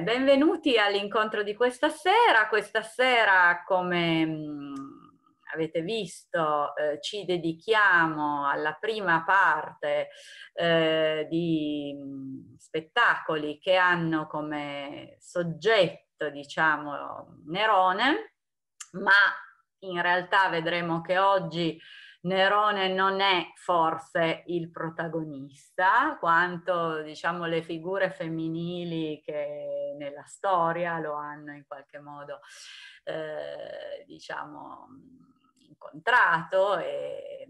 benvenuti all'incontro di questa sera. Questa sera, come mh, mm, avete visto, eh, ci dedichiamo alla prima parte eh, di mh, mm, spettacoli che hanno come soggetto, diciamo, Nerone, ma in realtà vedremo che oggi Nerone non è forse il protagonista, quanto diciamo le figure femminili che nella storia lo hanno in qualche modo, eh, diciamo, incontrato e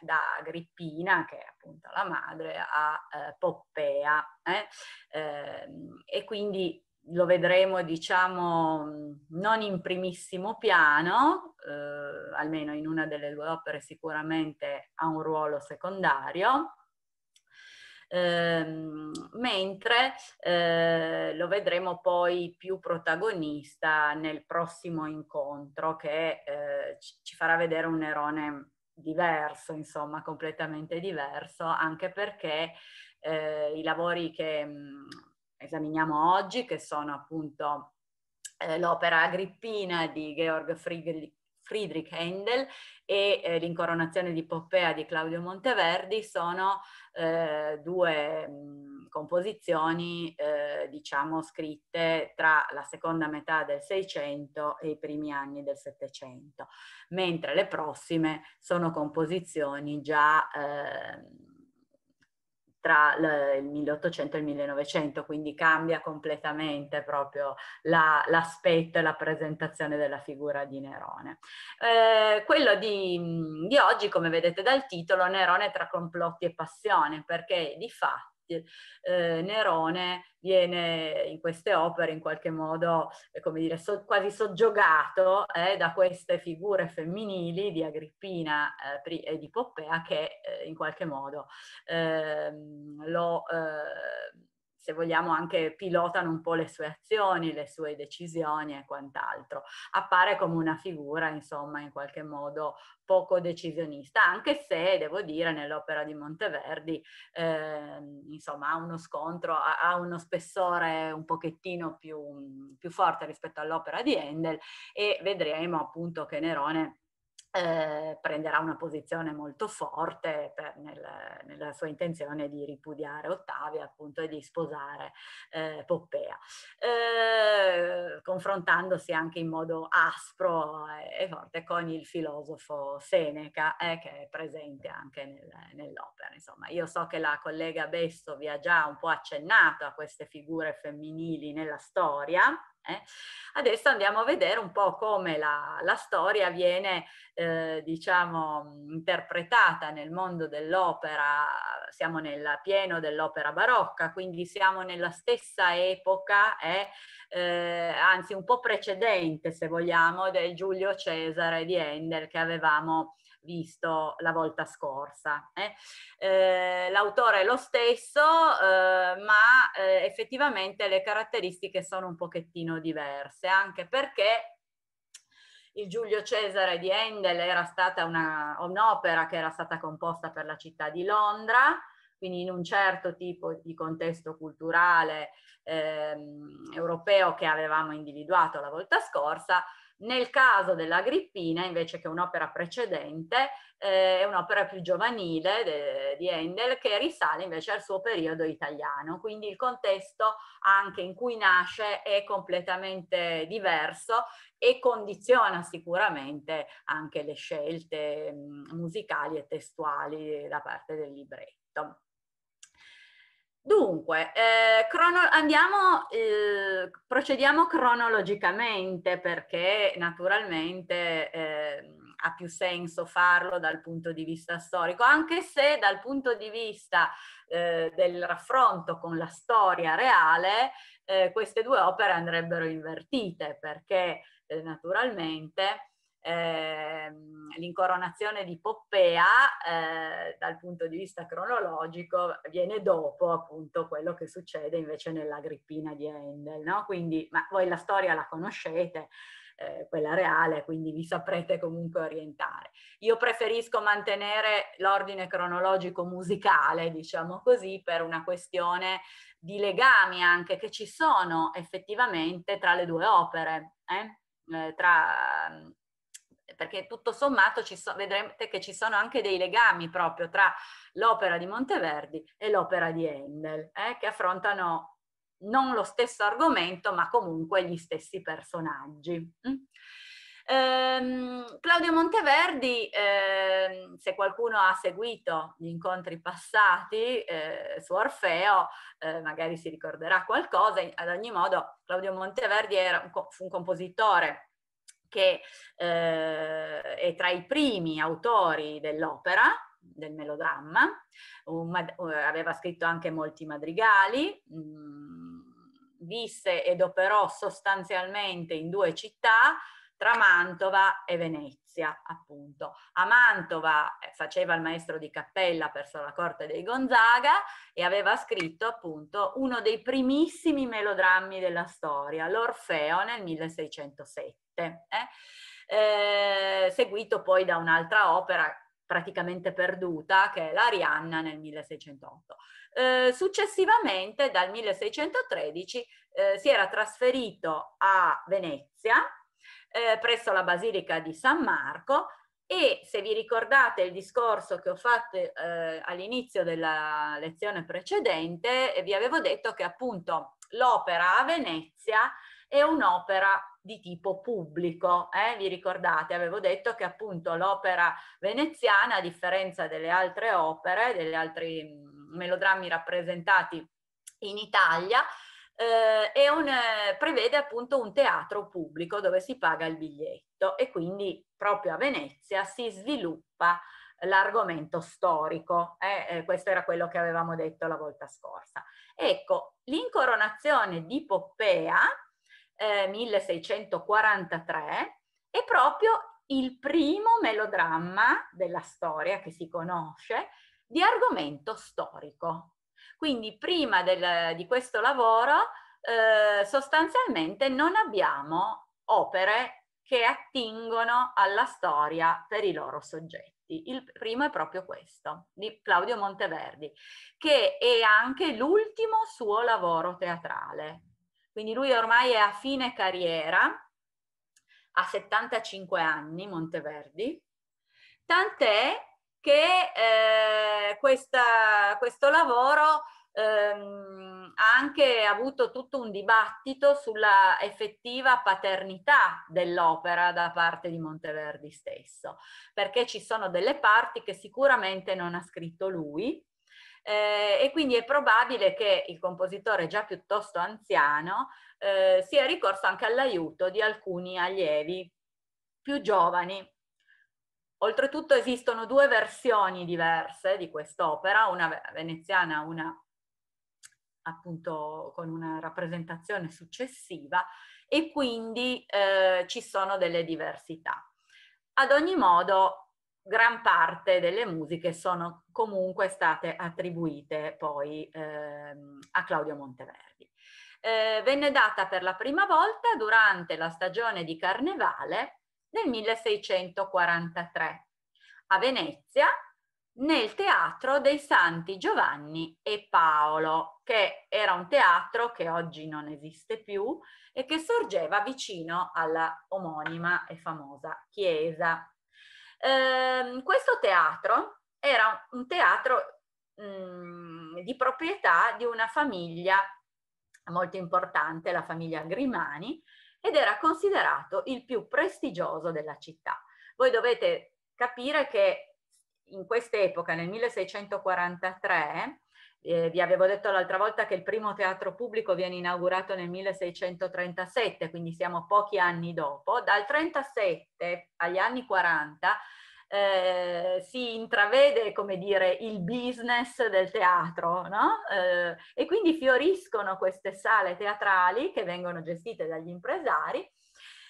da Agrippina, che è appunto la madre, a eh, Poppea. Eh? Ehm, e quindi lo vedremo diciamo non in primissimo piano, eh, almeno in una delle due opere sicuramente ha un ruolo secondario, ehm, mentre eh, lo vedremo poi più protagonista nel prossimo incontro che eh, ci farà vedere un Nerone diverso, insomma completamente diverso, anche perché eh, i lavori che... Mh, mm, esaminiamo oggi, che sono appunto eh, l'opera Agrippina di Georg Friedrich Händel e eh, l'incoronazione di Poppea di Claudio Monteverdi sono eh, due mh, composizioni, eh, diciamo, scritte tra la seconda metà del Seicento e i primi anni del Settecento, mentre le prossime sono composizioni già ehm, tra il 1800 e il 1900, quindi cambia completamente proprio la, l'aspetto e la presentazione della figura di Nerone. Eh, quello di, di oggi, come vedete dal titolo, Nerone tra complotti e passione, perché di fatto eh, Nerone viene in queste opere in qualche modo, eh, come dire, so, quasi soggiogato eh, da queste figure femminili di Agrippina eh, e di Poppea che eh, in qualche modo ehm, lo eh, se vogliamo, anche pilotano un po' le sue azioni, le sue decisioni e quant'altro. Appare come una figura, insomma, in qualche modo poco decisionista, anche se, devo dire, nell'opera di Monteverdi, eh, insomma, ha uno scontro, ha, uno spessore un pochettino più, più forte rispetto all'opera di Handel e vedremo appunto che Nerone eh, prenderà una posizione molto forte per, nel, nella sua intenzione di ripudiare Ottavia appunto e di sposare eh, Poppea, eh, confrontandosi anche in modo aspro e forte con il filosofo Seneca eh, che è presente anche nel, nell'opera. Insomma, io so che la collega Besso vi ha già un po' accennato a queste figure femminili nella storia. Eh? Adesso andiamo a vedere un po' come la, la storia viene, eh, diciamo, interpretata nel mondo dell'opera, siamo nel pieno dell'opera barocca, quindi siamo nella stessa epoca, eh, eh anzi un po' precedente se vogliamo, del Giulio Cesare di Handel che avevamo visto la volta scorsa. Eh. Eh, l'autore è lo stesso, eh, ma eh, effettivamente le caratteristiche sono un pochettino diverse, anche perché il Giulio Cesare di Handel era stata una, un'opera che era stata composta per la città di Londra, quindi in un certo tipo di contesto culturale ehm, europeo che avevamo individuato la volta scorsa, nel caso dell'Agrippina, invece che un'opera precedente, eh, è un'opera più giovanile de, di Handel che risale invece al suo periodo italiano, quindi il contesto anche in cui nasce è completamente diverso e condiziona sicuramente anche le scelte mm, musicali e testuali da parte del libretto. Dunque, eh, andiamo, eh, procediamo cronologicamente perché naturalmente eh, ha più senso farlo dal punto di vista storico, anche se dal punto di vista eh, del raffronto con la storia reale eh, queste due opere andrebbero invertite perché eh, naturalmente Ehm, l'incoronazione di Poppea eh, dal punto di vista cronologico viene dopo appunto quello che succede invece nell'Agrippina di Handel, no? Quindi, ma voi la storia la conoscete, eh, quella reale, quindi vi saprete comunque orientare. Io preferisco mantenere l'ordine cronologico musicale, diciamo così, per una questione di legami anche che ci sono effettivamente tra le due opere, eh? Eh, tra perché tutto sommato so, vedrete che ci sono anche dei legami proprio tra l'opera di Monteverdi e l'opera di Handel, eh, che affrontano non lo stesso argomento, ma comunque gli stessi personaggi. Mm. Ehm, Claudio Monteverdi, eh, se qualcuno ha seguito gli incontri passati eh, su Orfeo, eh, magari si ricorderà qualcosa, ad ogni modo Claudio Monteverdi era un, fu un compositore che eh, è tra i primi autori dell'opera, del melodramma, un, eh, aveva scritto anche molti madrigali, mh, mm, visse ed operò sostanzialmente in due città, tra Mantova e Venezia. Venezia, appunto. A Mantova eh, faceva il maestro di cappella presso la corte dei Gonzaga e aveva scritto appunto uno dei primissimi melodrammi della storia, l'Orfeo nel 1607, eh? Eh, seguito poi da un'altra opera praticamente perduta, che è l'Arianna nel 1608. Eh, successivamente, dal 1613, eh, si era trasferito a Venezia eh, presso la Basilica di San Marco e se vi ricordate il discorso che ho fatto eh, all'inizio della lezione precedente, eh, vi avevo detto che appunto l'opera a Venezia è un'opera di tipo pubblico. Eh? Vi ricordate, avevo detto che appunto l'opera veneziana, a differenza delle altre opere, degli altri mm, melodrammi rappresentati in Italia, eh, un, eh, prevede appunto un teatro pubblico dove si paga il biglietto e quindi proprio a Venezia si sviluppa l'argomento storico, eh? eh questo era quello che avevamo detto la volta scorsa. Ecco, l'incoronazione di Poppea, 1643, eh, è proprio il primo melodramma della storia che si conosce di argomento storico, quindi prima del, di questo lavoro eh, sostanzialmente non abbiamo opere che attingono alla storia per i loro soggetti. Il primo è proprio questo, di Claudio Monteverdi, che è anche l'ultimo suo lavoro teatrale. Quindi lui ormai è a fine carriera, ha 75 anni Monteverdi, tant'è che eh, questa, questo lavoro ehm, ha anche avuto tutto un dibattito sulla effettiva paternità dell'opera da parte di Monteverdi stesso, perché ci sono delle parti che sicuramente non ha scritto lui, eh, e quindi è probabile che il compositore già piuttosto anziano eh, sia ricorso anche all'aiuto di alcuni allievi più giovani Oltretutto esistono due versioni diverse di quest'opera, una veneziana, una appunto con una rappresentazione successiva e quindi eh, ci sono delle diversità. Ad ogni modo, gran parte delle musiche sono comunque state attribuite poi ehm, a Claudio Monteverdi. Eh, venne data per la prima volta durante la stagione di Carnevale nel 1643, a Venezia nel teatro dei Santi Giovanni e Paolo, che era un teatro che oggi non esiste più e che sorgeva vicino alla omonima e famosa chiesa. Eh, questo teatro era un teatro mh, mm, di proprietà di una famiglia molto importante, la famiglia Grimani, ed era considerato il più prestigioso della città. Voi dovete capire che in quest'epoca, nel 1643, eh, vi avevo detto l'altra volta che il primo teatro pubblico viene inaugurato nel 1637, quindi siamo pochi anni dopo, dal 37 agli anni 40 eh, si intravede, come dire, il business del teatro, no? eh, e quindi fioriscono queste sale teatrali che vengono gestite dagli impresari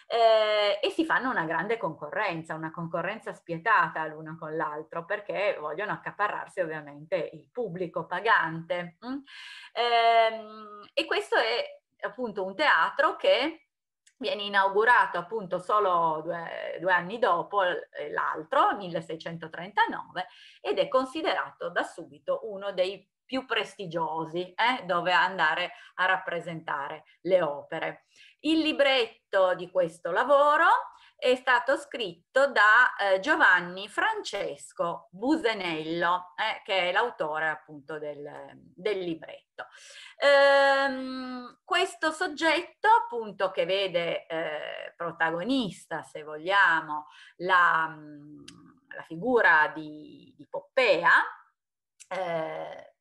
eh, e si fanno una grande concorrenza, una concorrenza spietata l'uno con l'altro perché vogliono accaparrarsi ovviamente il pubblico pagante. Mm? Ehm, e questo è appunto un teatro che viene inaugurato appunto solo due, due anni dopo eh, l'altro, 1639, ed è considerato da subito uno dei più prestigiosi eh, dove andare a rappresentare le opere. Il libretto di questo lavoro è stato scritto da eh, Giovanni Francesco Busenello, eh, che è l'autore appunto del, del libretto. Ehm, questo soggetto appunto che vede eh, protagonista, se vogliamo, la, mm, la figura di, di Poppea, eh,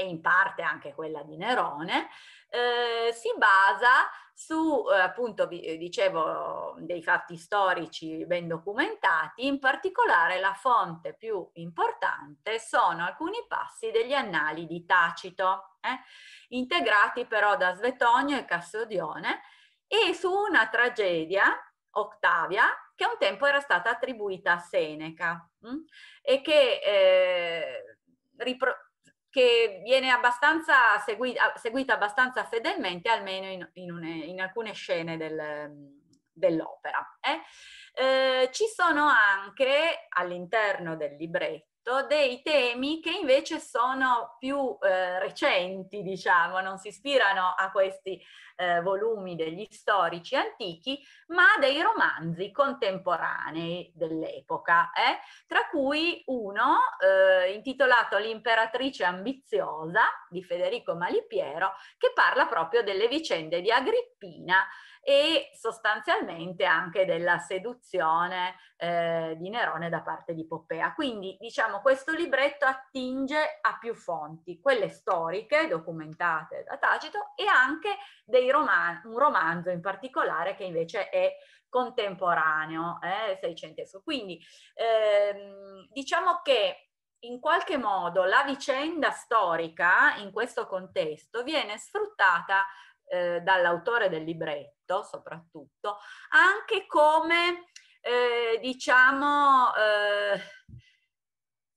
e in parte anche quella di Nerone, eh, si basa su, eh, appunto, vi, eh, dicevo, dei fatti storici ben documentati, in particolare la fonte più importante sono alcuni passi degli annali di Tacito, eh, integrati però da Svetonio e Cassodione, e su una tragedia, Octavia, che un tempo era stata attribuita a Seneca mh, mm, e che eh, ripro- che viene abbastanza seguita, seguita abbastanza fedelmente, almeno in, in, une, in alcune scene del, dell'opera. Eh? Eh, ci sono anche all'interno del libretto dei temi che invece sono più eh, recenti, diciamo, non si ispirano a questi eh, volumi degli storici antichi, ma dei romanzi contemporanei dell'epoca, eh? tra cui uno eh, intitolato L'imperatrice ambiziosa di Federico Malipiero, che parla proprio delle vicende di Agrippina e sostanzialmente anche della seduzione eh, di Nerone da parte di Poppea. Quindi diciamo questo libretto attinge a più fonti, quelle storiche documentate da Tacito e anche roman un romanzo in particolare che invece è contemporaneo, eh, seicentesco. Quindi ehm, diciamo che in qualche modo la vicenda storica in questo contesto viene sfruttata eh, dall'autore del libretto soprattutto, anche come eh, diciamo eh,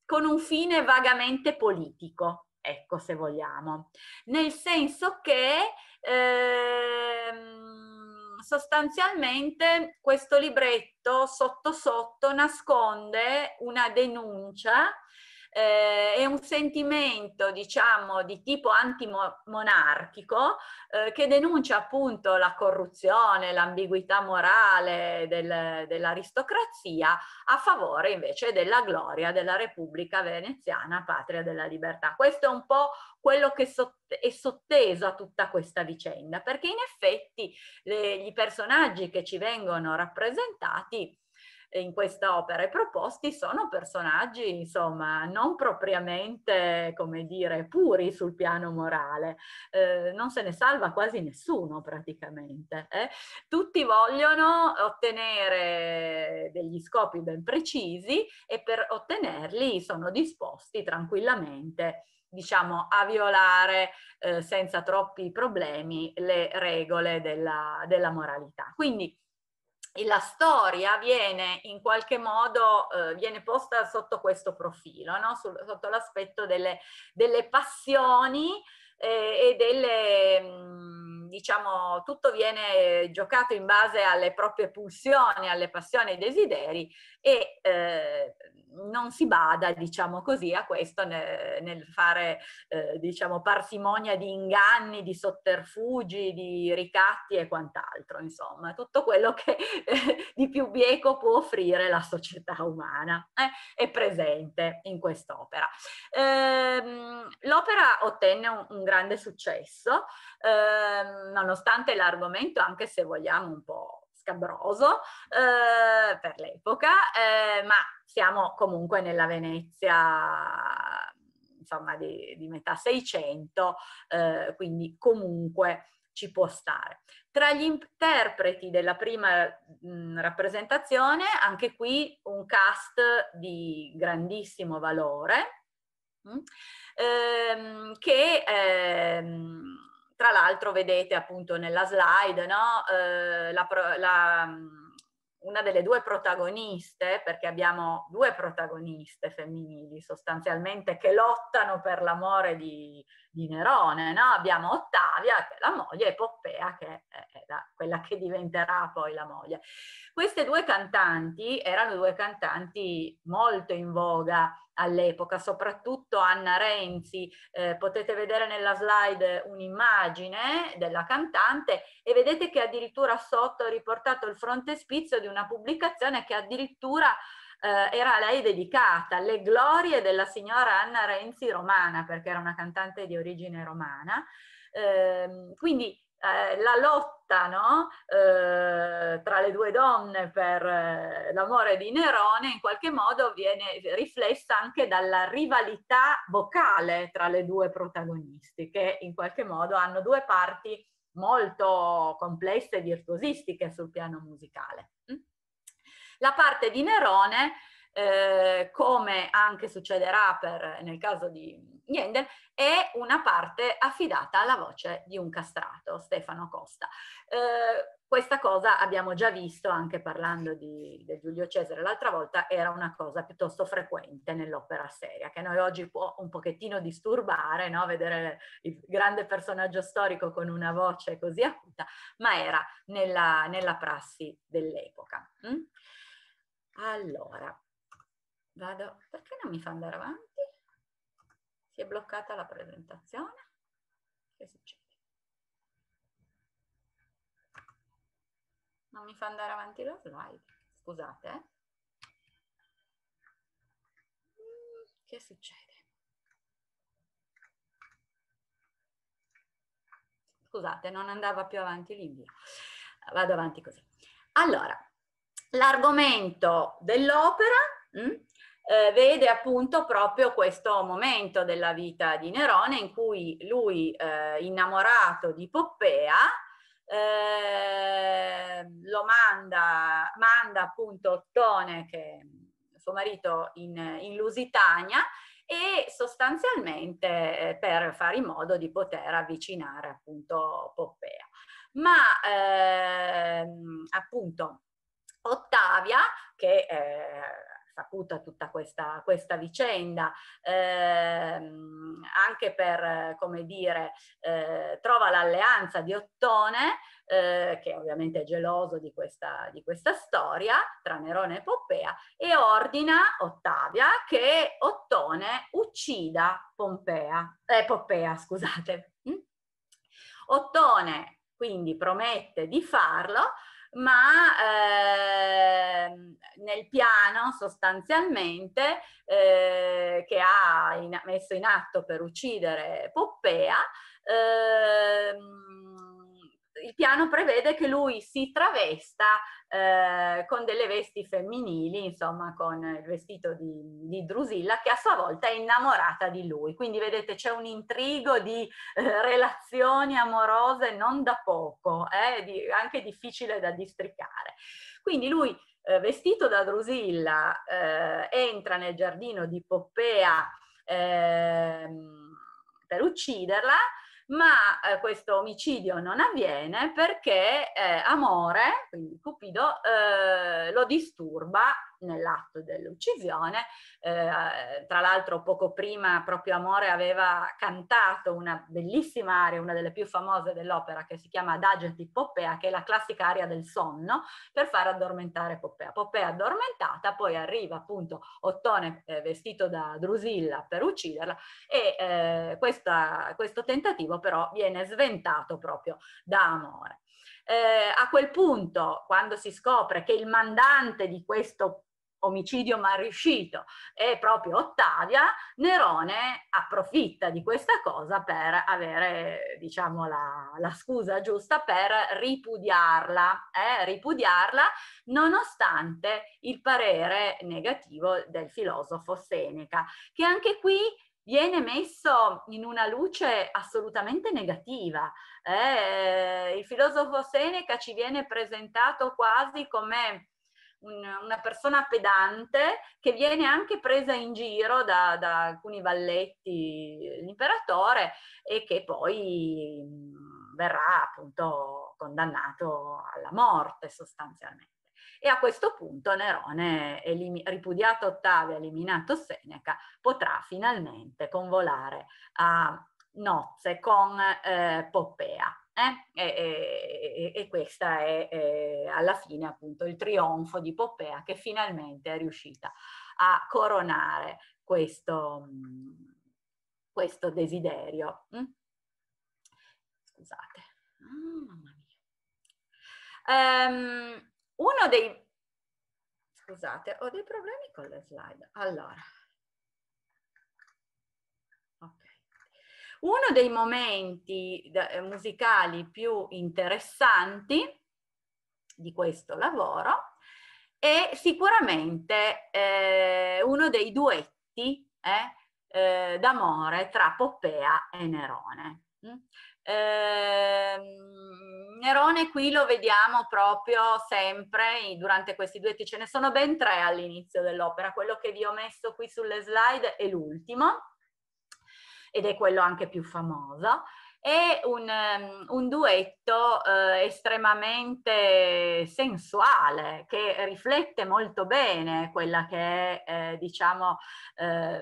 con un fine vagamente politico, ecco se vogliamo, nel senso che ehm, sostanzialmente questo libretto sotto sotto nasconde una denuncia eh, è un sentimento, diciamo, di tipo antimonarchico eh, che denuncia appunto la corruzione, l'ambiguità morale del, dell'aristocrazia a favore invece della gloria della Repubblica veneziana, patria della libertà. Questo è un po' quello che è sotteso a tutta questa vicenda, perché in effetti le, i personaggi che ci vengono rappresentati in questa opera e proposti sono personaggi, insomma, non propriamente, come dire, puri sul piano morale. Eh, non se ne salva quasi nessuno praticamente. Eh. Tutti vogliono ottenere degli scopi ben precisi e per ottenerli sono disposti tranquillamente diciamo, a violare eh, senza troppi problemi le regole della, della moralità. Quindi e la storia viene in qualche modo eh, viene posta sotto questo profilo, no? Sul, sotto l'aspetto delle, delle passioni eh, e delle, mh, mm, diciamo, tutto viene giocato in base alle proprie pulsioni, alle passioni e ai desideri e eh, non si bada, diciamo così, a questo nel, nel fare, eh, diciamo, parsimonia di inganni, di sotterfugi, di ricatti e quant'altro, insomma, tutto quello che eh, di più bieco può offrire la società umana eh, è presente in quest'opera. Ehm, l'opera ottenne un, un grande successo, ehm, nonostante l'argomento, anche se vogliamo un po' scabroso eh, per l'epoca, eh, ma siamo comunque nella Venezia insomma di, di metà Seicento, eh, quindi comunque ci può stare. Tra gli interpreti della prima mh, mm, rappresentazione, anche qui un cast di grandissimo valore, mh, mm, ehm, che ehm, tra l'altro vedete appunto nella slide no? eh, la, la, mm, una delle due protagoniste, perché abbiamo due protagoniste femminili sostanzialmente che lottano per l'amore di, di Nerone, no? abbiamo Ottavia che è la moglie e Poppea che è la, quella che diventerà poi la moglie. Queste due cantanti erano due cantanti molto in voga all'epoca, soprattutto Anna Renzi, eh, potete vedere nella slide un'immagine della cantante e vedete che addirittura sotto è riportato il frontespizio di una pubblicazione che addirittura eh, era a lei dedicata, le glorie della signora Anna Renzi romana, perché era una cantante di origine romana. Eh, quindi eh, la lotta no? eh, tra le due donne per eh, l'amore di Nerone in qualche modo viene riflessa anche dalla rivalità vocale tra le due protagonisti che in qualche modo hanno due parti molto complesse e virtuosistiche sul piano musicale. La parte di Nerone, eh, come anche succederà per, nel caso di Jendel, è una parte affidata alla voce di un castrato, Stefano Costa. Eh, questa cosa abbiamo già visto anche parlando di, di Giulio Cesare l'altra volta, era una cosa piuttosto frequente nell'opera seria, che noi oggi può un pochettino disturbare, no? vedere il grande personaggio storico con una voce così acuta, ma era nella, nella prassi dell'epoca. Mm? Allora, vado, perché non mi fa andare avanti? Si è bloccata la presentazione? Che succede? Non mi fa andare avanti la slide, scusate. Eh. Che succede? Scusate, non andava più avanti l'invio. Vado avanti così. Allora, L'argomento dell'opera mm, eh, vede appunto proprio questo momento della vita di Nerone in cui lui, eh, innamorato di Poppea, eh, lo manda, manda appunto Ottone, che suo marito, in, in Lusitania e sostanzialmente eh, per fare in modo di poter avvicinare appunto Poppea. Ma ehm, appunto Ottavia, che ha eh, saputa tutta questa, questa vicenda, eh, anche per, come dire, eh, trova l'alleanza di Ottone, eh, che ovviamente è geloso di questa, di questa storia, tra Nerone e Pompea, e ordina Ottavia che Ottone uccida Pompea, eh, Poppea, scusate. Mm? Ottone quindi promette di farlo, ma eh, nel piano sostanzialmente eh, che ha in, messo in atto per uccidere Poppea, eh, il piano prevede che lui si travesta eh, con delle vesti femminili, insomma con il vestito di, di, Drusilla che a sua volta è innamorata di lui. Quindi vedete c'è un intrigo di eh, relazioni amorose non da poco, eh, di, anche difficile da districare. Quindi lui eh, vestito da Drusilla eh, entra nel giardino di Poppea ehm, per ucciderla ma eh, questo omicidio non avviene perché eh, Amore, quindi Cupido, eh, lo disturba nell'atto dell'uccisione. Eh, tra l'altro poco prima proprio Amore aveva cantato una bellissima aria, una delle più famose dell'opera che si chiama Adagio di Poppea, che è la classica aria del sonno, per far addormentare Poppea. Poppea addormentata, poi arriva appunto Ottone eh, vestito da Drusilla per ucciderla e eh, questa, questo tentativo però viene sventato proprio da Amore. Eh, a quel punto, quando si scopre che il mandante di questo omicidio mal riuscito è proprio Ottavia, Nerone approfitta di questa cosa per avere diciamo, la, la scusa giusta per ripudiarla, eh, ripudiarla nonostante il parere negativo del filosofo Seneca, che anche qui viene messo in una luce assolutamente negativa. Eh, il filosofo Seneca ci viene presentato quasi come una persona pedante che viene anche presa in giro da, da alcuni valletti l'imperatore e che poi verrà appunto condannato alla morte sostanzialmente. E a questo punto Nerone, elim- ripudiato Ottavio, eliminato Seneca, potrà finalmente convolare a nozze con eh, Poppea. Eh, eh, eh, eh? E, e, e, questo è eh, alla fine appunto il trionfo di Poppea che finalmente è riuscita a coronare questo, mm, questo desiderio. Mm? Scusate. Oh, mamma mia. Um, uno dei... Scusate, ho dei problemi con le slide. Allora. Uno dei momenti eh, musicali più interessanti di questo lavoro è sicuramente eh, uno dei duetti eh, eh, d'amore tra Poppea e Nerone. Mm? Ehm, Nerone qui lo vediamo proprio sempre durante questi duetti, ce ne sono ben tre all'inizio dell'opera, quello che vi ho messo qui sulle slide è l'ultimo ed è quello anche più famoso, è un, ehm, un duetto eh, estremamente sensuale che riflette molto bene quella che è eh, diciamo eh,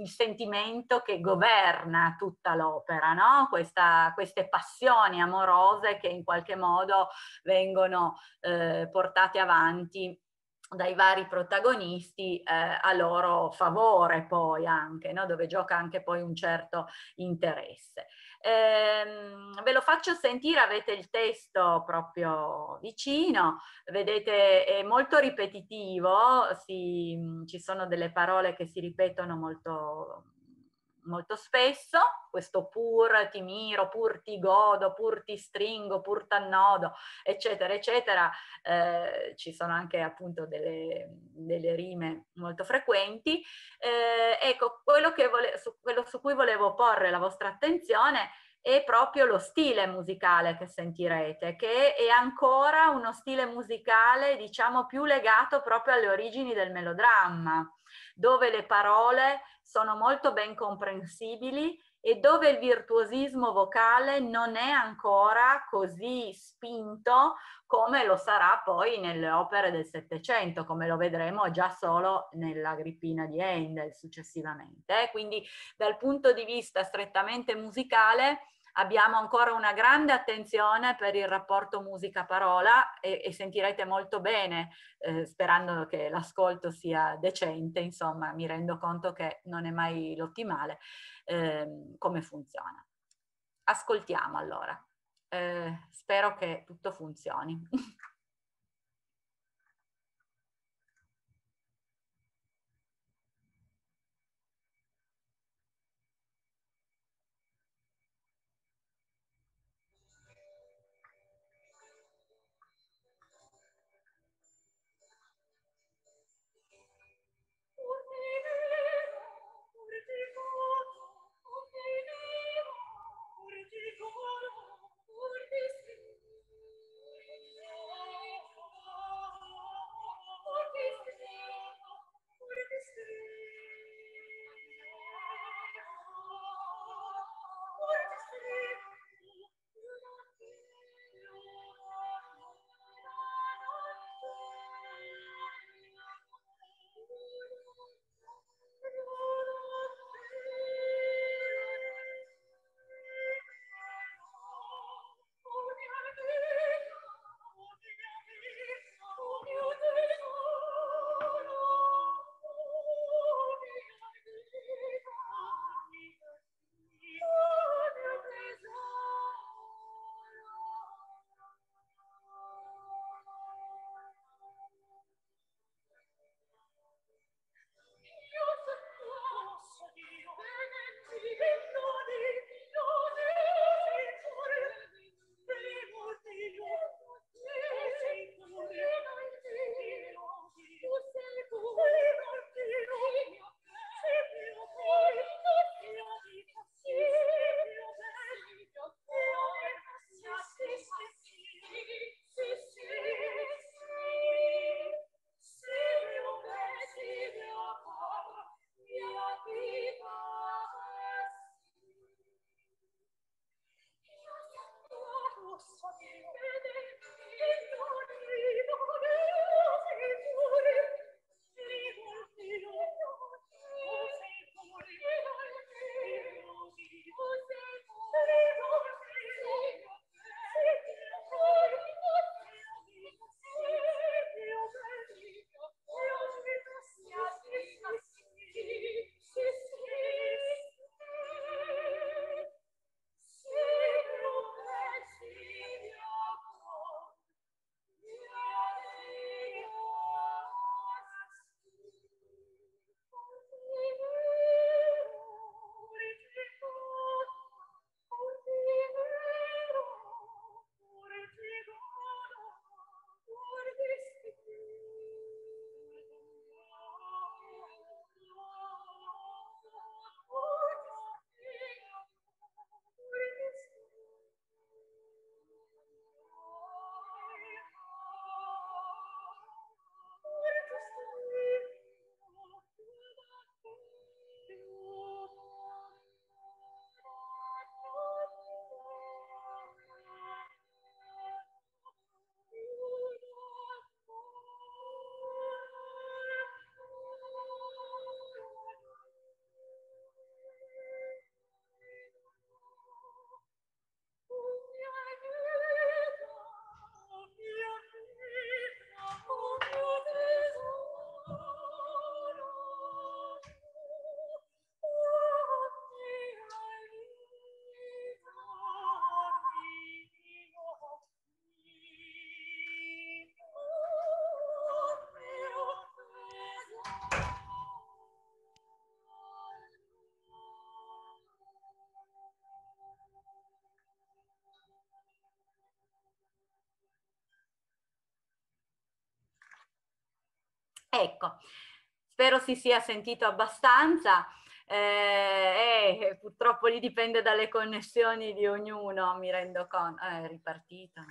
il sentimento che governa tutta l'opera, no? Questa, queste passioni amorose che in qualche modo vengono eh, portate avanti dai vari protagonisti eh, a loro favore poi anche, no? dove gioca anche poi un certo interesse. Ehm, ve lo faccio sentire, avete il testo proprio vicino, vedete è molto ripetitivo, si, ci sono delle parole che si ripetono molto molto spesso, questo pur ti miro, pur ti godo, pur ti stringo, pur t'annodo, eccetera, eccetera. Eh, ci sono anche appunto delle, delle rime molto frequenti. Eh, ecco, quello, vole- su, quello su cui volevo porre la vostra attenzione è proprio lo stile musicale che sentirete, che è ancora uno stile musicale, diciamo, più legato proprio alle origini del melodramma dove le parole sono molto ben comprensibili e dove il virtuosismo vocale non è ancora così spinto come lo sarà poi nelle opere del Settecento, come lo vedremo già solo nell'Agrippina di Handel successivamente. Quindi dal punto di vista strettamente musicale Abbiamo ancora una grande attenzione per il rapporto musica-parola e, e sentirete molto bene, eh, sperando che l'ascolto sia decente, insomma mi rendo conto che non è mai l'ottimale, eh, come funziona. Ascoltiamo allora, eh, spero che tutto funzioni. Ecco, spero si sia sentito abbastanza. Eh, eh, purtroppo lì dipende dalle connessioni di ognuno, mi rendo conto. Eh, è ripartita.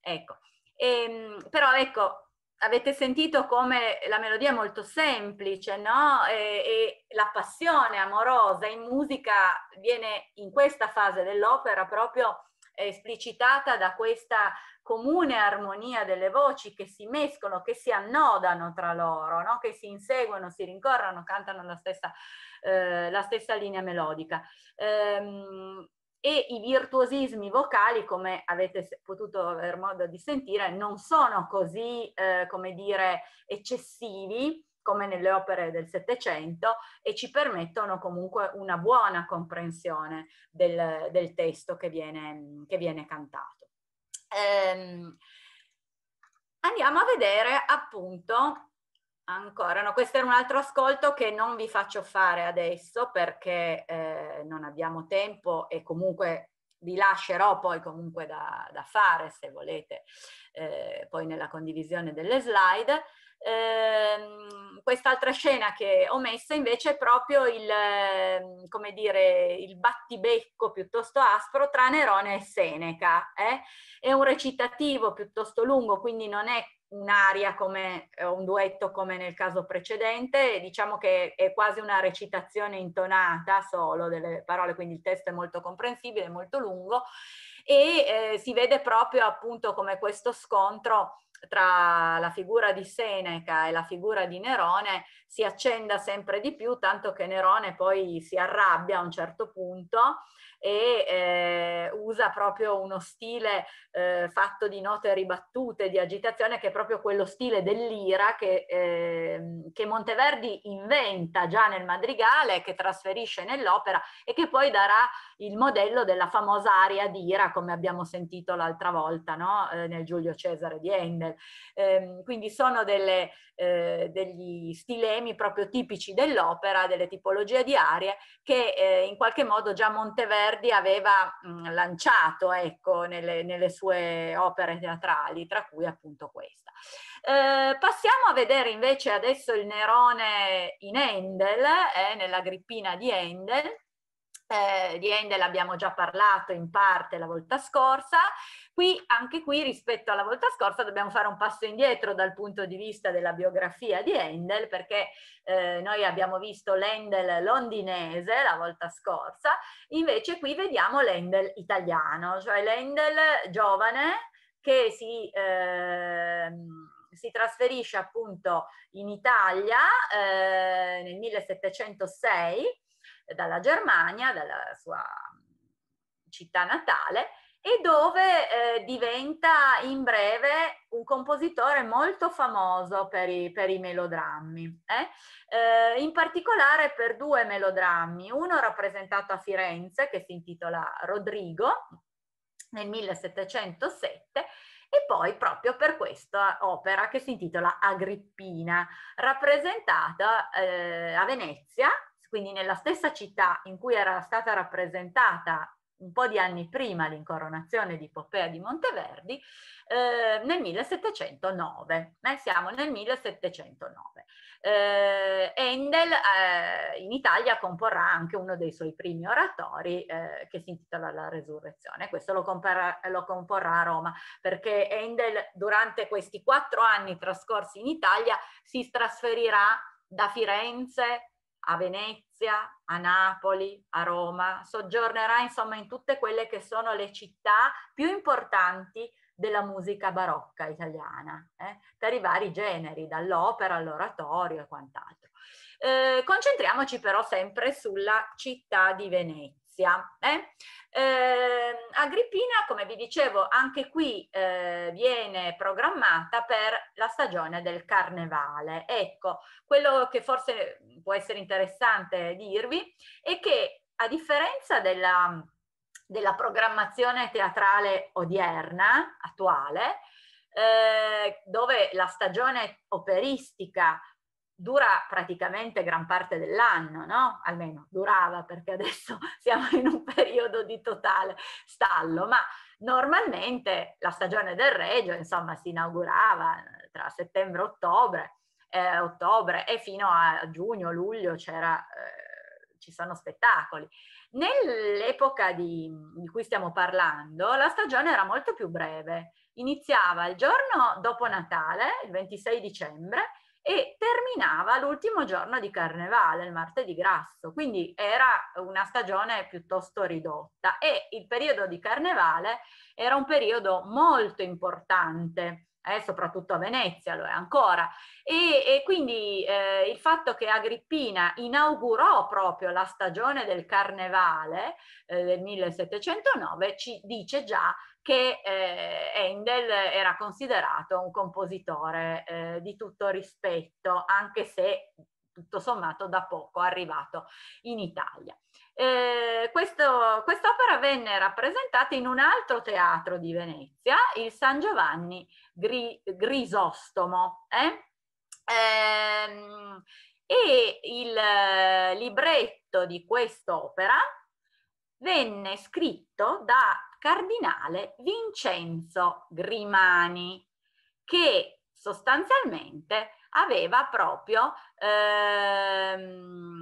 Ecco, ehm, però ecco, avete sentito come la melodia è molto semplice, no? E, e la passione amorosa in musica viene in questa fase dell'opera proprio esplicitata da questa comune armonia delle voci che si mescolano, che si annodano tra loro, no? che si inseguono, si rincorrono, cantano la stessa, eh, la stessa linea melodica. Ehm, e i virtuosismi vocali, come avete potuto aver modo di sentire, non sono così, eh, come dire, eccessivi come nelle opere del Settecento e ci permettono comunque una buona comprensione del, del testo che viene, che viene cantato ehm, andiamo a vedere appunto ancora, no, questo era un altro ascolto che non vi faccio fare adesso perché eh, non abbiamo tempo e comunque vi lascerò poi comunque da, da fare se volete eh, poi nella condivisione delle slide Ehm, quest'altra scena che ho messo invece è proprio il, ehm, come dire, il battibecco piuttosto aspro tra Nerone e Seneca. Eh? È un recitativo piuttosto lungo, quindi non è un'aria come eh, un duetto come nel caso precedente, diciamo che è quasi una recitazione intonata solo delle parole, quindi il testo è molto comprensibile, molto lungo e eh, si vede proprio appunto come questo scontro tra la figura di Seneca e la figura di Nerone si accenda sempre di più, tanto che Nerone poi si arrabbia a un certo punto e eh, usa proprio uno stile eh, fatto di note ribattute, di agitazione, che è proprio quello stile dell'ira che, eh, che Monteverdi inventa già nel madrigale, che trasferisce nell'opera e che poi darà il modello della famosa aria d'ira, come abbiamo sentito l'altra volta no? Eh, nel Giulio Cesare di Handel. Ehm, quindi sono delle, eh, degli stilemi proprio tipici dell'opera, delle tipologie di arie che eh, in qualche modo già Monteverdi aveva mh, mm, lanciato ecco, nelle, nelle, sue opere teatrali, tra cui appunto questa. Eh, passiamo a vedere invece adesso il Nerone in Endel, eh, nella grippina di Endel. Eh, di Endel abbiamo già parlato in parte la volta scorsa Qui, anche qui, rispetto alla volta scorsa, dobbiamo fare un passo indietro dal punto di vista della biografia di Handel, perché eh, noi abbiamo visto l'Handel londinese la volta scorsa, invece qui vediamo l'Handel italiano, cioè l'Handel giovane che si... Eh, si trasferisce appunto in Italia eh, nel 1706 dalla Germania, dalla sua città natale, e dove eh, diventa in breve un compositore molto famoso per i, per i melodrammi, eh? Eh, in particolare per due melodrammi, uno rappresentato a Firenze che si intitola Rodrigo nel 1707 e poi proprio per questa opera che si intitola Agrippina, rappresentata eh, a Venezia, quindi nella stessa città in cui era stata rappresentata un po' di anni prima l'incoronazione di Poppea di Monteverdi, eh, nel 1709. Noi eh, siamo nel 1709. Eh, Endel eh, in Italia comporrà anche uno dei suoi primi oratori eh, che si intitola La Resurrezione. Questo lo, compara, lo comporrà a Roma perché Endel durante questi quattro anni trascorsi in Italia si trasferirà da Firenze a Venezia, a Napoli, a Roma, soggiornerà insomma in tutte quelle che sono le città più importanti della musica barocca italiana, eh, per i vari generi, dall'opera all'oratorio e quant'altro. Eh, concentriamoci però sempre sulla città di Venezia Venezia. Eh? Eh, Agrippina, come vi dicevo, anche qui eh, viene programmata per la stagione del carnevale. Ecco, quello che forse può essere interessante dirvi è che a differenza della, della programmazione teatrale odierna, attuale, eh, dove la stagione operistica dura praticamente gran parte dell'anno, no? Almeno durava perché adesso siamo in un periodo di totale stallo, ma normalmente la stagione del Regio, insomma, si inaugurava eh, tra settembre e ottobre, eh, ottobre e fino a giugno, luglio c'era eh, ci sono spettacoli. Nell'epoca di, di, cui stiamo parlando, la stagione era molto più breve. Iniziava il giorno dopo Natale, il 26 dicembre, e terminava l'ultimo giorno di carnevale, il martedì grasso, quindi era una stagione piuttosto ridotta e il periodo di carnevale era un periodo molto importante. Eh, soprattutto a Venezia lo è ancora. E, e quindi eh, il fatto che Agrippina inaugurò proprio la stagione del carnevale eh, del 1709 ci dice già che eh, Handel era considerato un compositore eh, di tutto rispetto, anche se tutto sommato da poco arrivato in Italia. Eh, questo, quest'opera venne rappresentata in un altro teatro di Venezia, il San Giovanni Gri, Grisostomo. Eh? Ehm, e il eh, libretto di quest'opera venne scritto da cardinale Vincenzo Grimani, che sostanzialmente aveva proprio, ehm,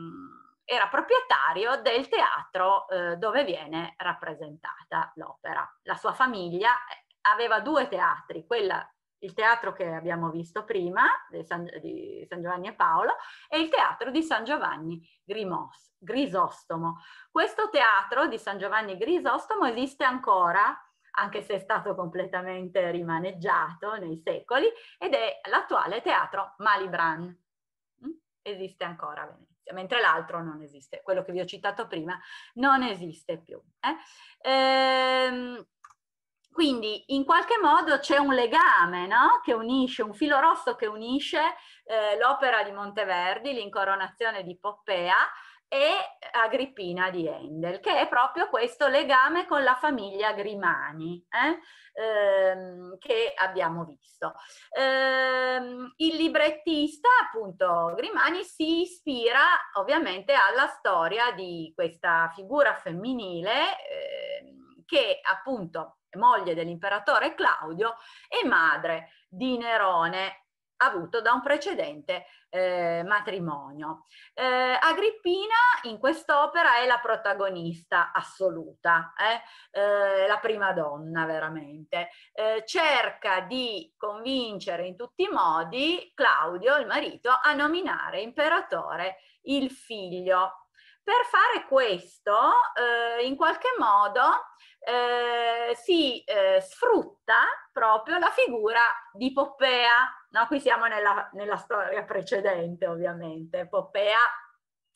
era proprietario del teatro eh, dove viene rappresentata l'opera. La sua famiglia eh, aveva due teatri, quella il teatro che abbiamo visto prima San, di San Giovanni e Paolo e il teatro di San Giovanni Grimos, Grisostomo. Questo teatro di San Giovanni Grisostomo esiste ancora, anche se è stato completamente rimaneggiato nei secoli, ed è l'attuale teatro Malibran. Mm? Esiste ancora a Venezia, mentre l'altro non esiste, quello che vi ho citato prima non esiste più. Eh? Ehm, quindi in qualche modo c'è un legame no? che unisce, un filo rosso che unisce eh, l'opera di Monteverdi, l'incoronazione di Poppea e Agrippina di Handel, che è proprio questo legame con la famiglia Grimani eh? ehm, che abbiamo visto. Ehm, il librettista, appunto, Grimani si ispira ovviamente alla storia di questa figura femminile eh, che appunto moglie dell'imperatore Claudio e madre di Nerone avuto da un precedente eh, matrimonio. Eh, Agrippina in quest'opera è la protagonista assoluta, eh? eh la prima donna veramente. Eh, cerca di convincere in tutti i modi Claudio, il marito, a nominare imperatore il figlio. Per fare questo, eh, in qualche modo, eh, si eh, sfrutta proprio la figura di Poppea, no? qui siamo nella, nella storia precedente ovviamente, Poppea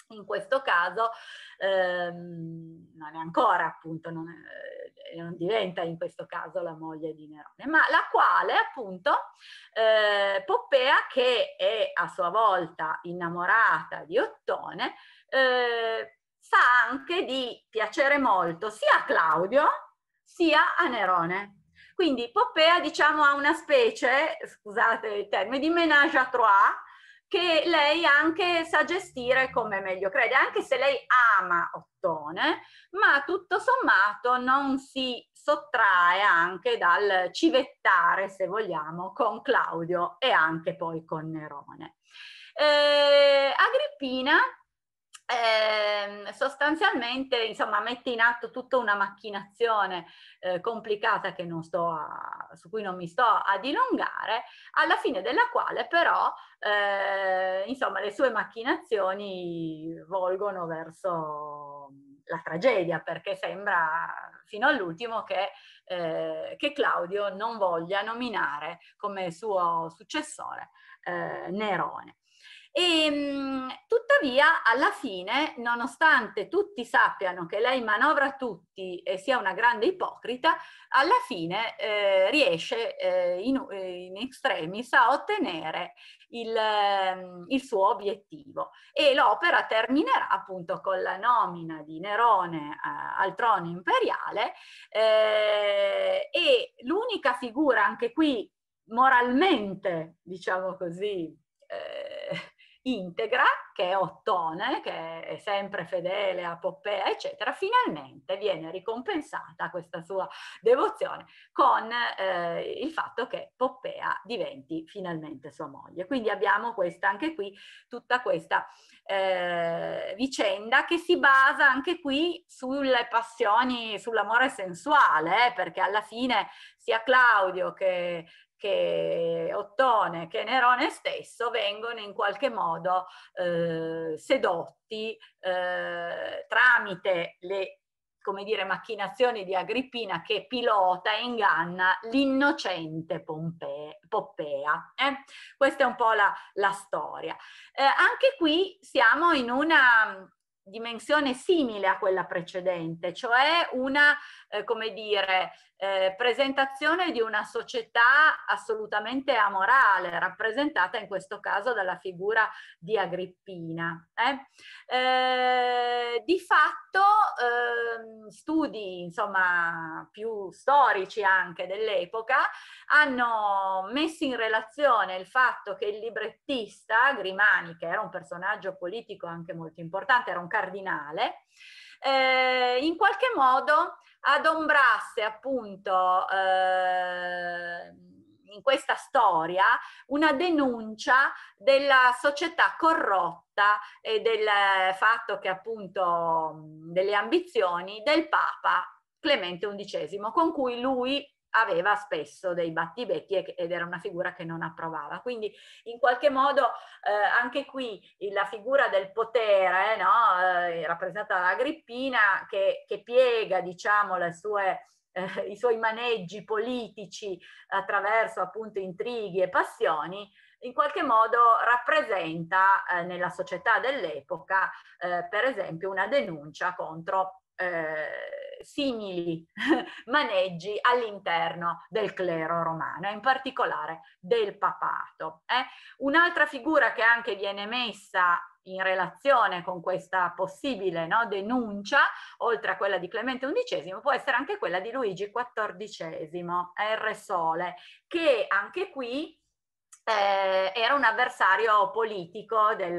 in questo caso ehm, non è ancora appunto, non, è, eh, non, diventa in questo caso la moglie di Nerone, ma la quale appunto eh, Poppea che è a sua volta innamorata di Ottone eh, sa anche di piacere molto sia a Claudio sia a Nerone. Quindi Poppea diciamo ha una specie, scusate il termine, di menage à trois che lei anche sa gestire come meglio crede, anche se lei ama Ottone, ma tutto sommato non si sottrae anche dal civettare, se vogliamo, con Claudio e anche poi con Nerone. Eh, Agrippina eh, sostanzialmente insomma mette in atto tutta una macchinazione eh, complicata che non sto a, su cui non mi sto a dilungare alla fine della quale però eh, insomma le sue macchinazioni volgono verso la tragedia perché sembra fino all'ultimo che, eh, che Claudio non voglia nominare come suo successore eh, Nerone e, ehm, tuttavia, alla fine, nonostante tutti sappiano che lei manovra tutti e sia una grande ipocrita, alla fine eh, riesce eh, in, eh, in, extremis a ottenere il, ehm, il suo obiettivo. E l'opera terminerà appunto con la nomina di Nerone a, eh, al trono imperiale eh, e l'unica figura anche qui moralmente, diciamo così, eh, integra, che è ottone, che è sempre fedele a Poppea, eccetera, finalmente viene ricompensata questa sua devozione con eh, il fatto che Poppea diventi finalmente sua moglie. Quindi abbiamo questa, anche qui tutta questa eh, vicenda che si basa anche qui sulle passioni, sull'amore sensuale, eh, perché alla fine sia Claudio che, che Ottone, che Nerone stesso vengono in qualche modo eh, sedotti eh, tramite le come dire, macchinazioni di Agrippina che pilota e inganna l'innocente Pompe- Poppea. Eh? Questa è un po' la, la storia. Eh, anche qui siamo in una mm, dimensione simile a quella precedente, cioè una, eh, come dire, eh, presentazione di una società assolutamente amorale, rappresentata in questo caso dalla figura di Agrippina. Eh? Eh, di fatto ehm, studi insomma, più storici anche dell'epoca hanno messo in relazione il fatto che il librettista Grimani, che era un personaggio politico anche molto importante, era un cardinale, eh, in qualche modo adombrasse appunto eh, in questa storia una denuncia della società corrotta e del fatto che appunto delle ambizioni del Papa Clemente XI con cui lui aveva spesso dei battibecchi ed era una figura che non approvava. Quindi in qualche modo eh, anche qui la figura del potere, eh, no? eh, rappresentata da Agrippina, che, che piega diciamo, sue, eh, i suoi maneggi politici attraverso appunto intrighi e passioni, in qualche modo rappresenta eh, nella società dell'epoca, eh, per esempio, una denuncia contro eh, simili maneggi all'interno del clero romano, in particolare del papato. Eh? Un'altra figura che anche viene messa in relazione con questa possibile no, denuncia, oltre a quella di Clemente XI, può essere anche quella di Luigi XIV, eh, Re Sole, che anche qui eh, era un avversario politico del,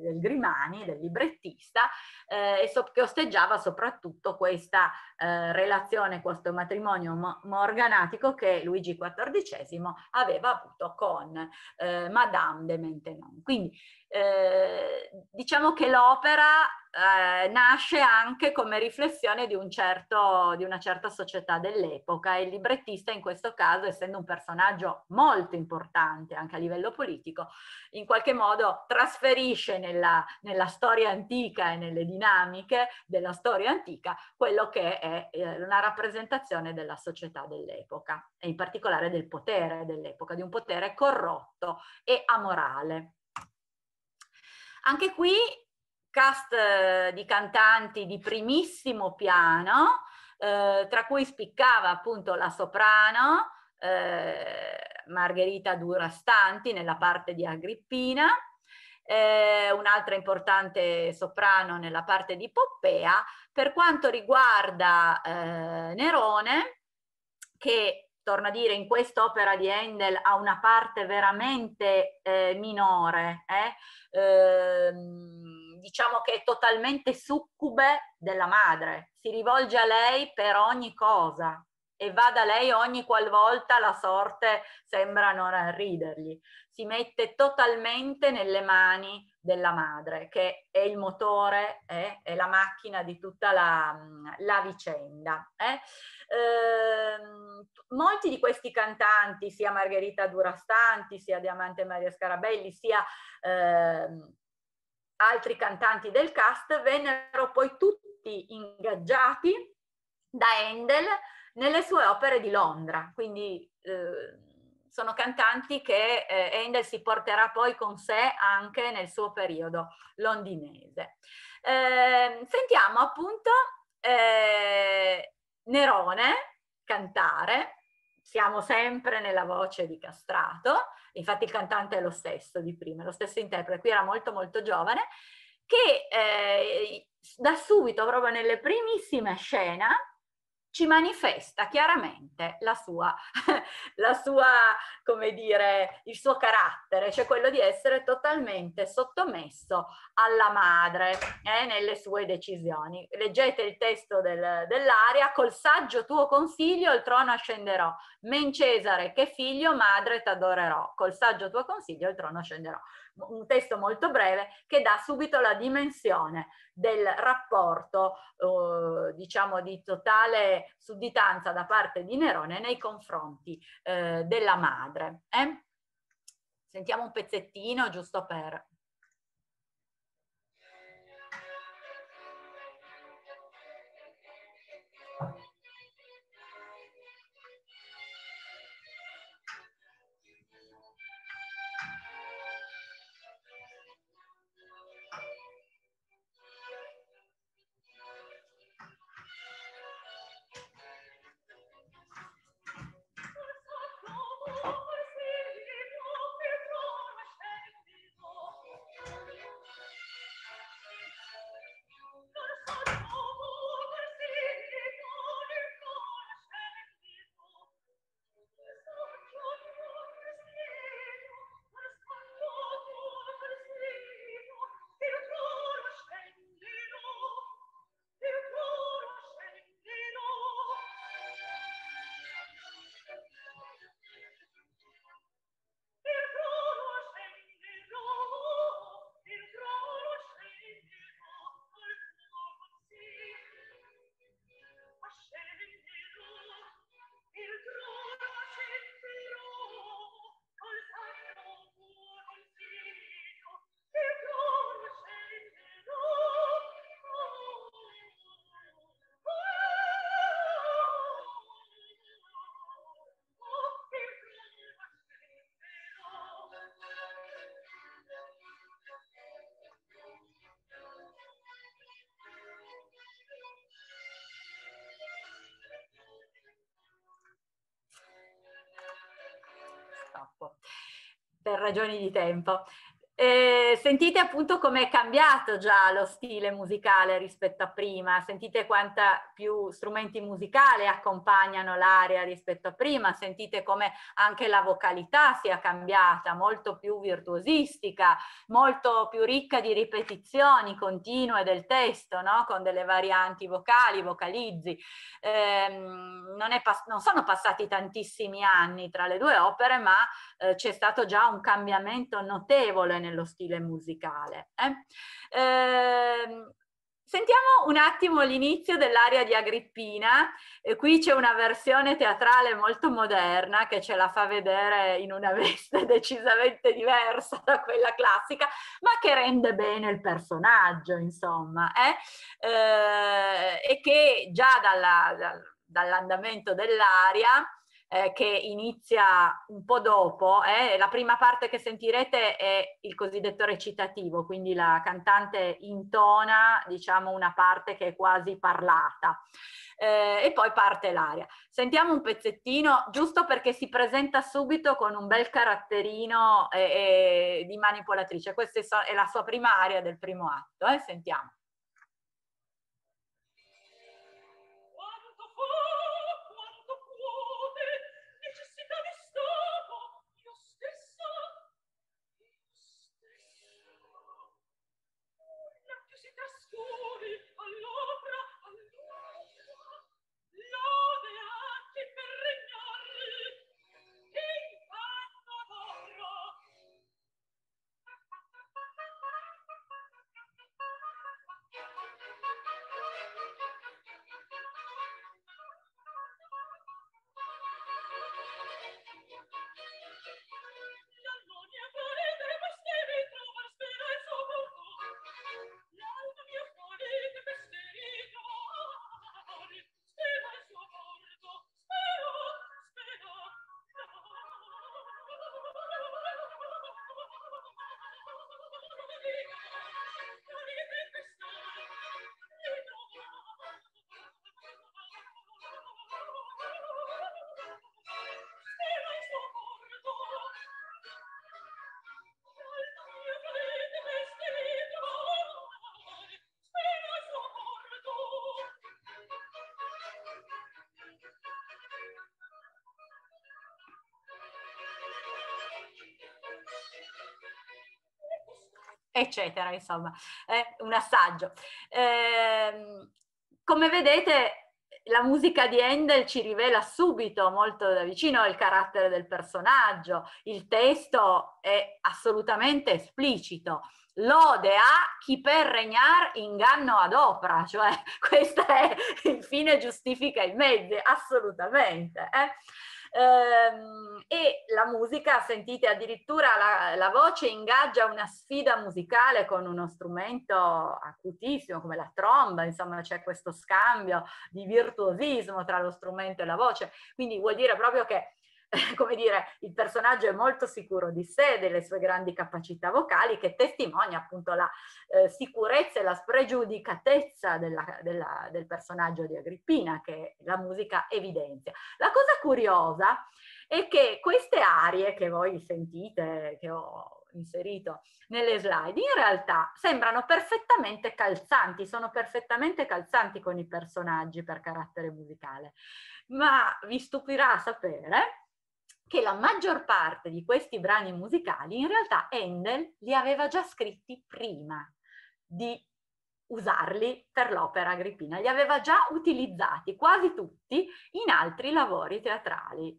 del Grimani, del librettista, eh, so, che osteggiava soprattutto questa eh, relazione, questo matrimonio mo morganatico che Luigi XIV aveva avuto con eh, Madame de Maintenon. Quindi eh, diciamo che l'opera eh, nasce anche come riflessione di, un certo, di una certa società dell'epoca e il librettista in questo caso, essendo un personaggio molto importante anche a livello politico, in qualche modo trasferisce nella, nella storia antica e nelle dinamiche della storia antica quello che è eh, una rappresentazione della società dell'epoca e in particolare del potere dell'epoca, di un potere corrotto e amorale. Anche qui cast eh, di cantanti di primissimo piano, eh, tra cui spiccava appunto la soprano eh, Margherita Durastanti nella parte di Agrippina, eh, un'altra importante soprano nella parte di Poppea. Per quanto riguarda eh, Nerone, che torno a dire, in quest'opera di Handel ha una parte veramente eh, minore, eh? Ehm, diciamo che è totalmente succube della madre, si rivolge a lei per ogni cosa e va da lei ogni qualvolta la sorte sembra non ridergli. Si mette totalmente nelle mani della madre, che è il motore, eh? è la macchina di tutta la, la vicenda. Eh? Ehm, molti di questi cantanti, sia Margherita Durastanti, sia Diamante Maria Scarabelli, sia eh, altri cantanti del cast, vennero poi tutti ingaggiati da Handel nelle sue opere di Londra. Quindi eh, sono cantanti che eh, Handel si porterà poi con sé anche nel suo periodo londinese. Eh, sentiamo appunto eh, Nerone cantare siamo sempre nella voce di Castrato, infatti il cantante è lo stesso di prima, lo stesso interprete, qui era molto molto giovane, che eh, da subito, proprio nelle primissime scene, ci manifesta chiaramente la sua, la sua, come dire, il suo carattere, cioè quello di essere totalmente sottomesso alla madre eh, nelle sue decisioni. Leggete il testo del, dell'aria, col saggio tuo consiglio il trono ascenderò, men Cesare che figlio madre t'adorerò, col saggio tuo consiglio il trono ascenderò un testo molto breve che dà subito la dimensione del rapporto, eh, diciamo, di totale sudditanza da parte di Nerone nei confronti eh, della madre. Eh? Sentiamo un pezzettino giusto per... purtroppo, per ragioni di tempo. Eh, sentite appunto com'è cambiato già lo stile musicale rispetto a prima, sentite quanta, più strumenti musicali accompagnano l'aria rispetto a prima, sentite come anche la vocalità sia cambiata, molto più virtuosistica, molto più ricca di ripetizioni continue del testo, no? con delle varianti vocali, vocalizzi. Eh, non, pass- non, sono passati tantissimi anni tra le due opere, ma eh, c'è stato già un cambiamento notevole nello stile musicale. Eh? Ehm, Sentiamo un attimo l'inizio dell'aria di Agrippina, e qui c'è una versione teatrale molto moderna che ce la fa vedere in una veste decisamente diversa da quella classica, ma che rende bene il personaggio, insomma, eh? eh e che già dalla, dall'andamento dell'aria eh, che inizia un po' dopo, eh, la prima parte che sentirete è il cosiddetto recitativo, quindi la cantante intona diciamo una parte che è quasi parlata eh, e poi parte l'aria. Sentiamo un pezzettino giusto perché si presenta subito con un bel caratterino eh, eh di manipolatrice, questa è, so è la sua prima aria del primo atto, Eh? sentiamo. eccetera, insomma, è un assaggio. Eh, come vedete, la musica di Handel ci rivela subito molto da vicino il carattere del personaggio, il testo è assolutamente esplicito. Lode a chi per regnar inganno adopra, cioè questo è il fine giustifica i mezzi, assolutamente. Eh? Ehm, e la musica, sentite addirittura la, la, voce ingaggia una sfida musicale con uno strumento acutissimo come la tromba, insomma c'è questo scambio di virtuosismo tra lo strumento e la voce, quindi vuol dire proprio che come dire, il personaggio è molto sicuro di sé, delle sue grandi capacità vocali, che testimonia appunto la eh, sicurezza e la spregiudicatezza della, della, del personaggio di Agrippina, che la musica evidenzia. La cosa curiosa è che queste arie che voi sentite, che ho inserito nelle slide, in realtà sembrano perfettamente calzanti, sono perfettamente calzanti con i personaggi per carattere musicale. Ma vi stupirà sapere che la maggior parte di questi brani musicali in realtà Handel li aveva già scritti prima di usarli per l'opera Agrippina, li aveva già utilizzati quasi tutti in altri lavori teatrali,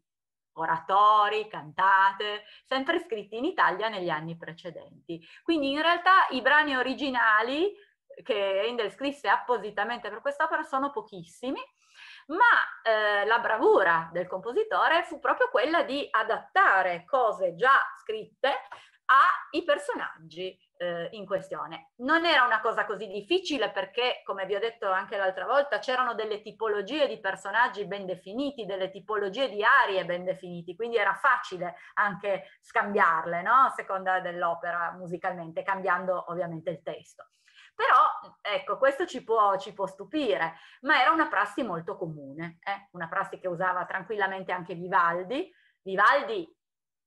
oratori, cantate, sempre scritti in Italia negli anni precedenti. Quindi in realtà i brani originali che Handel scrisse appositamente per quest'opera sono pochissimi, ma eh, la bravura del compositore fu proprio quella di adattare cose già scritte ai personaggi eh, in questione. Non era una cosa così difficile perché, come vi ho detto anche l'altra volta, c'erano delle tipologie di personaggi ben definiti, delle tipologie di arie ben definiti, quindi era facile anche scambiarle, no? A seconda dell'opera musicalmente, cambiando ovviamente il testo. Però, ecco, questo ci può, ci può stupire, ma era una prassi molto comune, eh? una prassi che usava tranquillamente anche Vivaldi. Vivaldi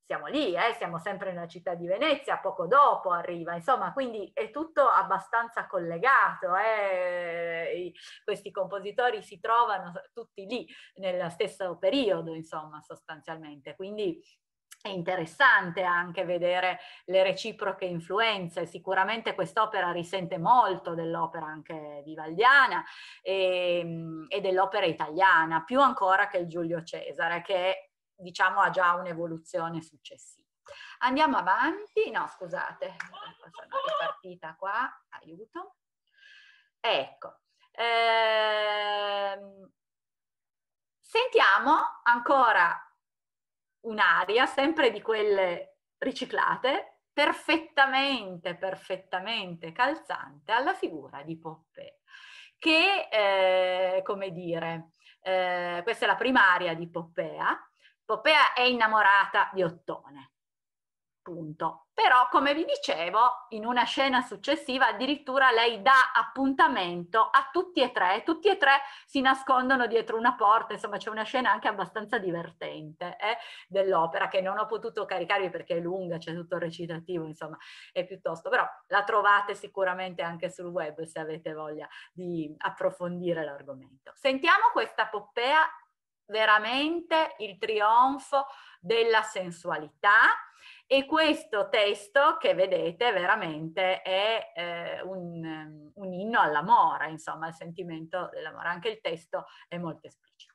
siamo lì, eh, siamo sempre nella città di Venezia, poco dopo arriva, insomma, quindi è tutto abbastanza collegato, eh. questi compositori si trovano tutti lì nel stesso periodo, insomma, sostanzialmente, quindi è interessante anche vedere le reciproche influenze. Sicuramente quest'opera risente molto dell'opera anche vivaldiana e, ehm, e dell'opera italiana, più ancora che il Giulio Cesare, che diciamo ha già un'evoluzione successiva. Andiamo avanti, no scusate, sono partita qua, aiuto. Ecco, ehm, sentiamo ancora un'aria, sempre di quelle riciclate, perfettamente, perfettamente calzante alla figura di Poppea, che, eh, come dire, eh, questa è la primaria di Poppea, Poppea è innamorata di Ottone, punto. Però, come vi dicevo, in una scena successiva addirittura lei dà appuntamento a tutti e tre, e tutti e tre si nascondono dietro una porta, insomma c'è una scena anche abbastanza divertente eh, dell'opera che non ho potuto caricarvi perché è lunga, c'è tutto il recitativo, insomma è piuttosto, però la trovate sicuramente anche sul web se avete voglia di approfondire l'argomento. Sentiamo questa poppea veramente il trionfo della sensualità e questo testo che vedete veramente è eh, un, ehm, un inno all'amore, insomma, al sentimento dell'amore. Anche il testo è molto esplicito.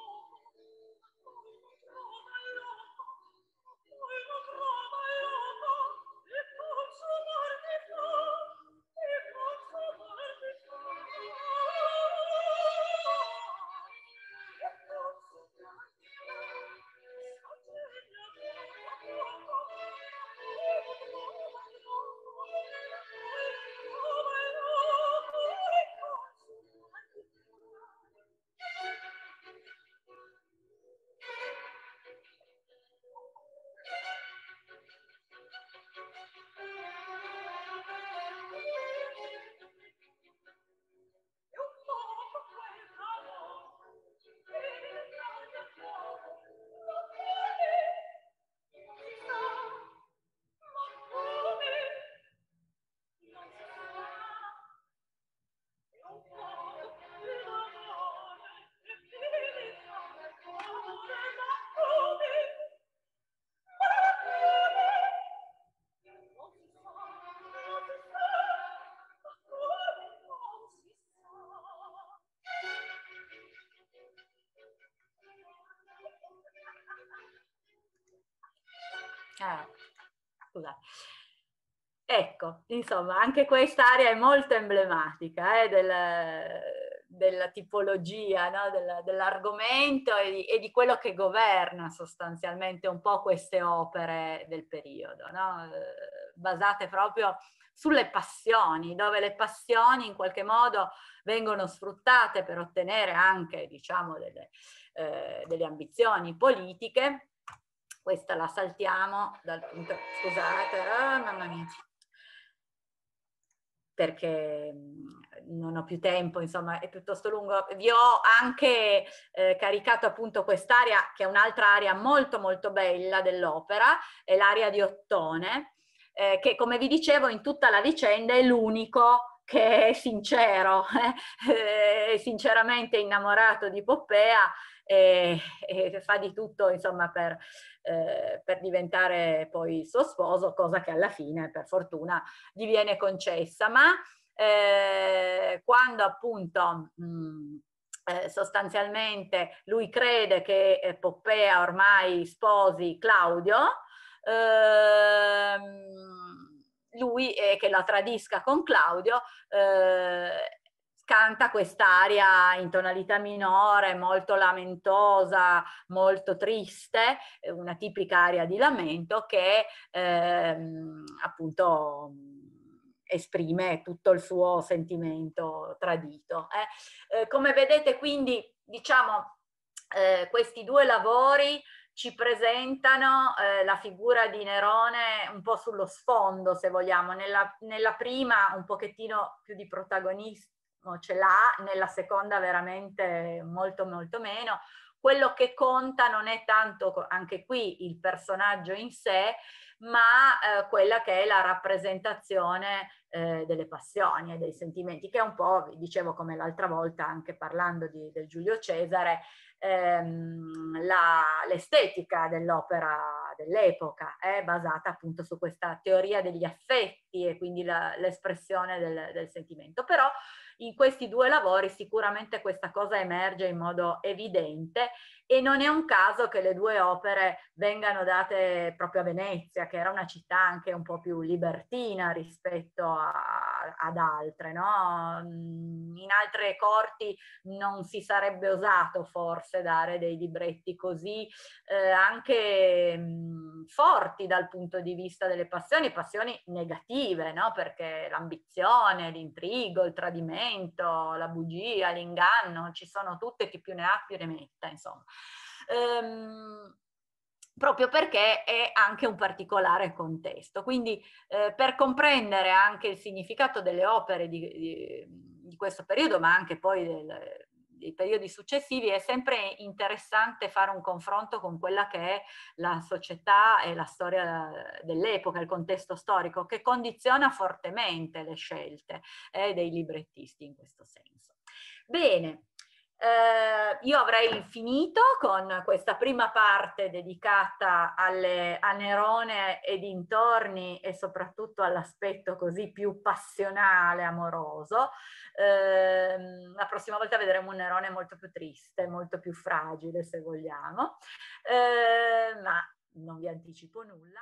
Ah, scusa. Ecco, insomma, anche quest'area è molto emblematica eh, del, della tipologia, no? Del, dell'argomento e, e, di quello che governa sostanzialmente un po' queste opere del periodo, no? basate proprio sulle passioni, dove le passioni in qualche modo vengono sfruttate per ottenere anche diciamo, delle, eh, delle ambizioni politiche questa la saltiamo dal punto, scusate, ah, mamma mia, perché mm, non ho più tempo, insomma è piuttosto lungo. Vi ho anche eh, caricato appunto quest'area che è un'altra area molto molto bella dell'opera, è l'area di Ottone, eh, che come vi dicevo in tutta la vicenda è l'unico che è sincero, eh, è sinceramente innamorato di Poppea e, e fa di tutto insomma per, eh, per, diventare poi suo sposo, cosa che alla fine per fortuna gli viene concessa. Ma eh, quando appunto... Mh, mm, eh, sostanzialmente lui crede che eh, Poppea ormai sposi Claudio, ehm, lui eh, che la tradisca con Claudio, eh, canta quest'aria in tonalità minore, molto lamentosa, molto triste, eh, una tipica aria di lamento che ehm, appunto esprime tutto il suo sentimento tradito. Eh. Eh, come vedete quindi, diciamo, eh, questi due lavori ci presentano eh, la figura di Nerone un po' sullo sfondo, se vogliamo, nella, nella prima un pochettino più di protagonista ce l'ha, nella seconda veramente molto molto meno. Quello che conta non è tanto anche qui il personaggio in sé, ma eh, quella che è la rappresentazione eh, delle passioni e dei sentimenti, che è un po', vi dicevo come l'altra volta anche parlando di, del Giulio Cesare, ehm, la, l'estetica dell'opera dell'epoca è eh, basata appunto su questa teoria degli affetti e quindi la, l'espressione del, del sentimento. Però in questi due lavori sicuramente questa cosa emerge in modo evidente e non è un caso che le due opere vengano date proprio a Venezia, che era una città anche un po' più libertina rispetto a, ad altre. No? In altre corti non si sarebbe osato forse dare dei libretti così eh, anche mh, forti dal punto di vista delle passioni, passioni negative, no? perché l'ambizione, l'intrigo, il tradimento, tradimento, la bugia, l'inganno, ci sono tutte chi più ne ha più ne metta, insomma. Ehm, proprio perché è anche un particolare contesto. Quindi eh, per comprendere anche il significato delle opere di, di, di questo periodo, ma anche poi del, i periodi successivi è sempre interessante fare un confronto con quella che è la società e la storia dell'epoca, il contesto storico, che condiziona fortemente le scelte eh, dei librettisti in questo senso. Bene, eh, io avrei finito con questa prima parte dedicata alle, a Nerone e dintorni e soprattutto all'aspetto così più passionale, amoroso. Eh, la prossima volta vedremo un Nerone molto più triste, molto più fragile se vogliamo, eh, ma non vi anticipo nulla.